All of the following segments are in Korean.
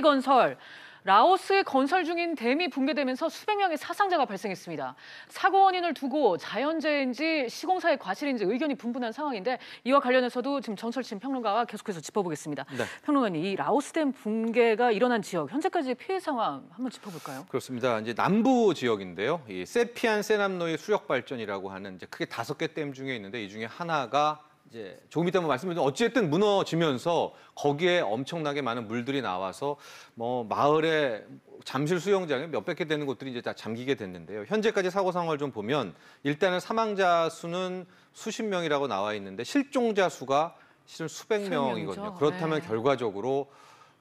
대미 건설. 라오스의 건설 중인 댐이 붕괴되면서 수백 명의 사상자가 발생했습니다. 사고 원인을 두고 자연재해인지 시공사의 과실인지 의견이 분분한 상황인데 이와 관련해서도 지금 전철친 평론가와 계속해서 짚어보겠습니다. 네. 평론가님, 이 라오스댐 붕괴가 일어난 지역 현재까지 피해 상황 한번 짚어볼까요? 그렇습니다. 이제 남부 지역인데요. 이 세피안 세남노의 수력 발전이라고 하는 이제 크게 다섯 개 댐 중에 있는데 이 중에 하나가 이제 조금 이따 뭐 말씀드리면 어찌됐든 무너지면서 거기에 엄청나게 많은 물들이 나와서 뭐 마을에 잠실 수영장에 몇백 개 되는 곳들이 이제 다 잠기게 됐는데요. 현재까지 사고 상황을 좀 보면 일단은 사망자 수는 수십 명이라고 나와 있는데 실종자 수가 실은 수백 명이거든요. 그렇다면 네. 결과적으로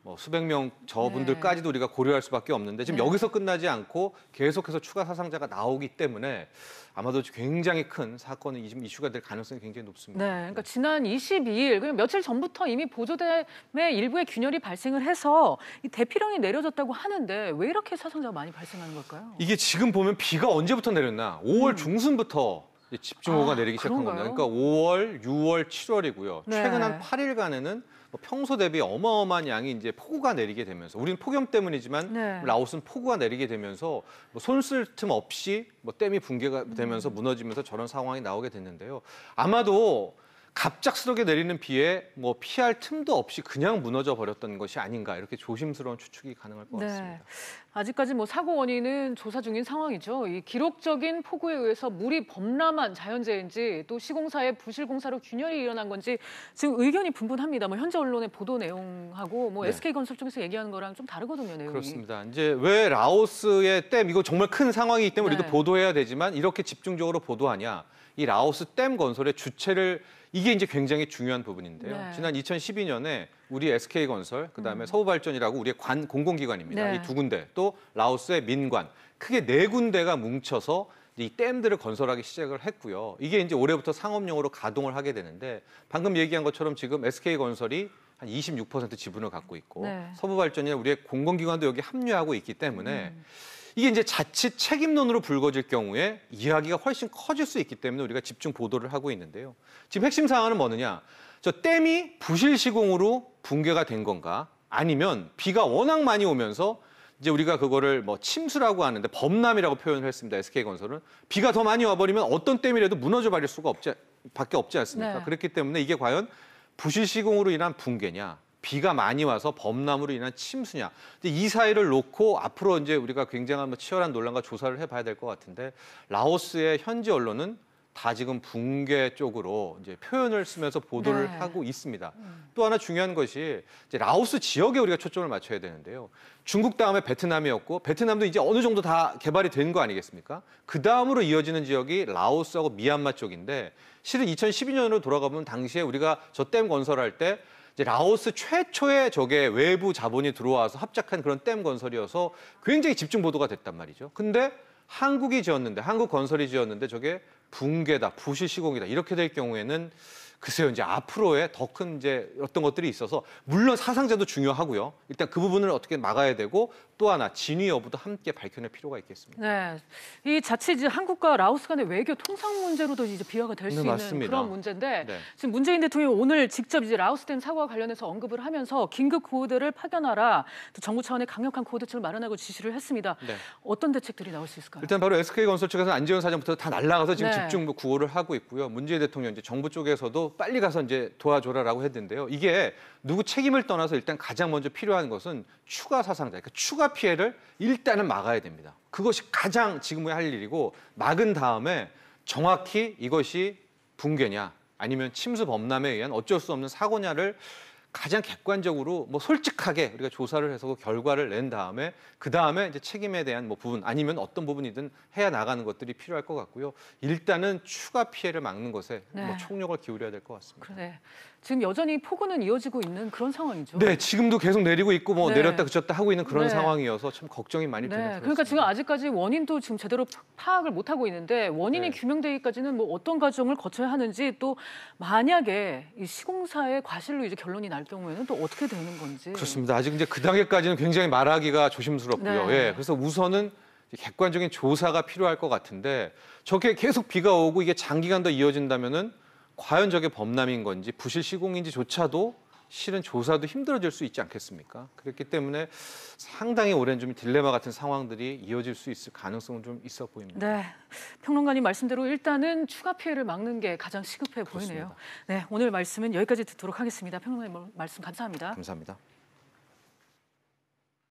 뭐 수백 명 저분들까지도 네. 우리가 고려할 수밖에 없는데 지금 네. 여기서 끝나지 않고 계속해서 추가 사상자가 나오기 때문에 아마도 굉장히 큰사건은 지금 이슈가 될 가능성이 굉장히 높습니다. 네, 그러니까 지난 22일 그냥 며칠 전부터 이미 보조대의 일부의 균열이 발생을 해서 대피령이 내려졌다고 하는데 왜 이렇게 사상자가 많이 발생하는 걸까요? 이게 지금 보면 비가 언제부터 내렸나? 5월 음. 중순부터 집중호우가 아, 내리기 시작한 그런가요? 겁니다. 그러니까 5월, 6월, 7월이고요. 네. 최근 한 8일간에는 뭐 평소 대비 어마어마한 양이 이제 폭우가 내리게 되면서 우리는 폭염 때문이지만 네. 라오스는 폭우가 내리게 되면서 뭐 손쓸 틈 없이 뭐 댐이 붕괴가 되면서 음. 무너지면서 저런 상황이 나오게 됐는데요. 아마도 갑작스럽게 내리는 비에 뭐 피할 틈도 없이 그냥 무너져 버렸던 것이 아닌가 이렇게 조심스러운 추측이 가능할 것 네. 같습니다. 아직까지 뭐 사고 원인은 조사 중인 상황이죠. 이 기록적인 폭우에 의해서 물이 범람한 자연재해인지 또 시공사의 부실 공사로 균열이 일어난 건지 지금 의견이 분분합니다. 뭐 현재 언론의 보도 내용하고 뭐 네. SK 건설 쪽에서 얘기하는 거랑 좀 다르거든요 내용이. 그렇습니다. 이제 왜 라오스의 댐 이거 정말 큰 상황이기 때문에 네. 우리도 보도해야 되지만 이렇게 집중적으로 보도하냐? 이 라오스 댐 건설의 주체를 이게 이제 굉장히 중요한 부분인데요. 네. 지난 2012년에 우리 SK 건설, 그다음에 음. 서부발전이라고 우리의 관 공공기관입니다. 네. 이두 군데 또 라오스의 민관 크게 네 군데가 뭉쳐서 이 댐들을 건설하기 시작을 했고요. 이게 이제 올해부터 상업용으로 가동을 하게 되는데 방금 얘기한 것처럼 지금 SK 건설이 한 26% 지분을 갖고 있고 네. 서부발전이나 우리의 공공기관도 여기 합류하고 있기 때문에 음. 이게 이제 자칫 책임론으로 불거질 경우에 이야기가 훨씬 커질 수 있기 때문에 우리가 집중 보도를 하고 있는데요. 지금 핵심 사안은 뭐느냐? 저 댐이 부실 시공으로 붕괴가 된 건가? 아니면 비가 워낙 많이 오면서 이제 우리가 그거를 뭐 침수라고 하는데 범람이라고 표현을 했습니다. SK건설은 비가 더 많이 와버리면 어떤 댐이라도 무너져 버릴 수가 없지 밖에 없지 않습니까? 네. 그렇기 때문에 이게 과연 부실 시공으로 인한 붕괴냐 비가 많이 와서 범람으로 인한 침수냐. 근데 이 사이를 놓고 앞으로 이제 우리가 굉장한 뭐 치열한 논란과 조사를 해봐야 될 것 같은데 라오스의 현지 언론은 다 지금 붕괴 쪽으로 이제 표현을 쓰면서 보도를 네. 하고 있습니다. 음. 또 하나 중요한 것이 이제 라오스 지역에 우리가 초점을 맞춰야 되는데요. 중국 다음에 베트남이었고 베트남도 이제 어느 정도 다 개발이 된 거 아니겠습니까? 그 다음으로 이어지는 지역이 라오스하고 미얀마 쪽인데 실은 2012년으로 돌아가면 당시에 우리가 저댐 건설할 때 라오스 최초의 저게 외부 자본이 들어와서 합작한 그런 댐 건설이어서 굉장히 집중 보도가 됐단 말이죠. 근데 한국이 지었는데 한국 건설이 지었는데 저게 붕괴다, 부실 시공이다 이렇게 될 경우에는 글쎄요, 이제 앞으로의 더 큰 이제 어떤 것들이 있어서 물론 사상자도 중요하고요. 일단 그 부분을 어떻게 막아야 되고 또 하나 진위 여부도 함께 밝혀낼 필요가 있겠습니다. 네, 이자체 이제 한국과 라오스 간의 외교 통상 문제로도 이제 비화가 될수 네, 있는 습니다 그런 문제인데 네. 지금 문재인 대통령이 오늘 직접 이제 라오스된 사고와 관련해서 언급을 하면서 긴급 구호대를 파견하라 또 정부 차원의 강력한 구호대책을 마련하고 지시를 했습니다. 네. 어떤 대책들이 나올 수 있을까요? 일단 바로 SK 건설 측에서 안재현 사장부터 다 날라가서 지금 네. 집중 구호를 하고 있고요. 문재인 대통령 이제 정부 쪽에서도 빨리 가서 이제 도와줘라라고 했는데요. 이게 누구 책임을 떠나서 일단 가장 먼저 필요한 것은 추가 사상자, 그러니까 추가 피해를 일단은 막아야 됩니다. 그것이 가장 지금의 할 일이고 막은 다음에 정확히 이것이 붕괴냐 아니면 침수 범람에 의한 어쩔 수 없는 사고냐를 가장 객관적으로 뭐 솔직하게 우리가 조사를 해서 그 결과를 낸 다음에 그 다음에 이제 책임에 대한 뭐 부분 아니면 어떤 부분이든 해 나가는 것들이 필요할 것 같고요. 일단은 추가 피해를 막는 것에 뭐 네. 뭐 총력을 기울여야 될 것 같습니다. 그래. 지금 여전히 폭우는 이어지고 있는 그런 상황이죠. 네, 지금도 계속 내리고 있고 뭐 네. 내렸다 그쳤다 하고 있는 그런 네. 상황이어서 참 걱정이 많이 네. 되는 그러니까 지금 아직까지 원인도 지금 제대로 파악을 못 하고 있는데 원인이 네. 규명되기까지는 뭐 어떤 과정을 거쳐야 하는지 또 만약에 이 시공사의 과실로 이제 결론이 날 경우에는 또 어떻게 되는 건지 그렇습니다. 아직 이제 그 단계까지는 굉장히 말하기가 조심스럽고요. 네. 예. 그래서 우선은 객관적인 조사가 필요할 것 같은데 저게 계속 비가 오고 이게 장기간 더 이어진다면은 과연 저게 범람인 건지 부실 시공인지조차도 실은 조사도 힘들어질 수 있지 않겠습니까? 그렇기 때문에 상당히 오랜 좀 딜레마 같은 상황들이 이어질 수 있을 가능성은 좀 있어 보입니다. 네, 평론가님 말씀대로 일단은 추가 피해를 막는 게 가장 시급해 그렇습니다. 보이네요. 네, 오늘 말씀은 여기까지 듣도록 하겠습니다. 평론가님 뭐 말씀 감사합니다. 감사합니다.